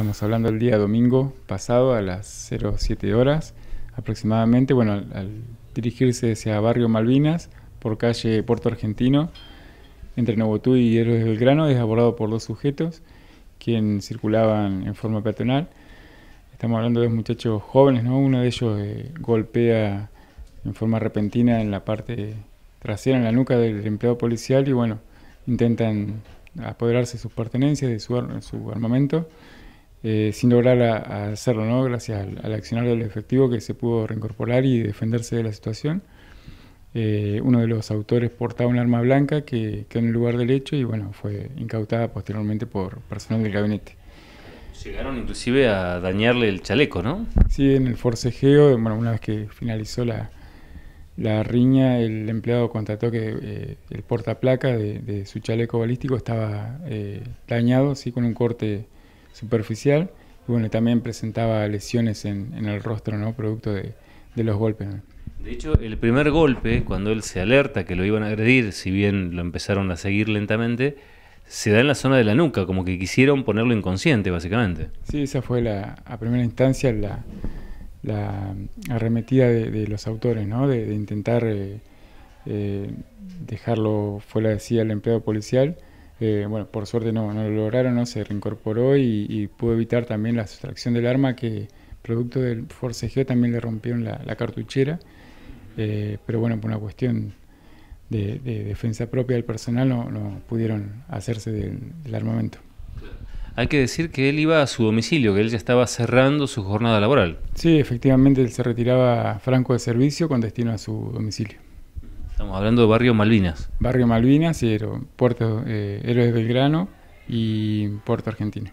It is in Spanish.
Estamos hablando el día domingo pasado a las 07 horas aproximadamente, bueno, al, dirigirse hacia Barrio Malvinas por calle Puerto Argentino, entre Novotú y Héroes del Grano, es abordado por dos sujetos, quien circulaban en forma peatonal. Estamos hablando de dos muchachos jóvenes, ¿no? Uno de ellos eh, golpea en forma repentina en la parte trasera, en la nuca del empleado policial y bueno, intentan apoderarse de sus pertenencias, de su armamento. Eh, sin lograr hacerlo, ¿no? Gracias al, accionario accionar del efectivo que se pudo reincorporar y defenderse de la situación. Eh, uno de los autores portaba un arma blanca que quedó en el lugar del hecho y bueno, fue incautada posteriormente por personal del gabinete. Llegaron inclusive a dañarle el chaleco, ¿no? Sí, en el forcejeo, bueno, una vez que finalizó la, riña, el empleado contrató que eh, el portaplaca de, de su chaleco balístico estaba dañado, sí, con un corte superficial. Y bueno, también presentaba lesiones en, el rostro, ¿no? Producto de, los golpes. De hecho, el primer golpe, cuando él se alerta que lo iban a agredir, si bien lo empezaron a seguir lentamente, se da en la zona de la nuca, como que quisieron ponerlo inconsciente, básicamente. Sí, esa fue la, primera instancia la, la arremetida de, los autores, ¿no? De, intentar eh, eh, dejarlo fuera de decía el empleado policial eh, bueno, por suerte no, lo lograron, ¿no? se reincorporó y, pudo evitar también la sustracción del arma que producto del forcejeo también le rompieron la, cartuchera, eh, pero bueno, por una cuestión de, defensa propia del personal no, no pudieron hacerse del, armamento. Hay que decir que él iba a su domicilio, que él ya estaba cerrando su jornada laboral. Sí, efectivamente él se retiraba franco de servicio con destino a su domicilio. Estamos hablando de Barrio Malvinas. Barrio Malvinas, y Puerto eh, Héroes Belgrano y Puerto Argentino.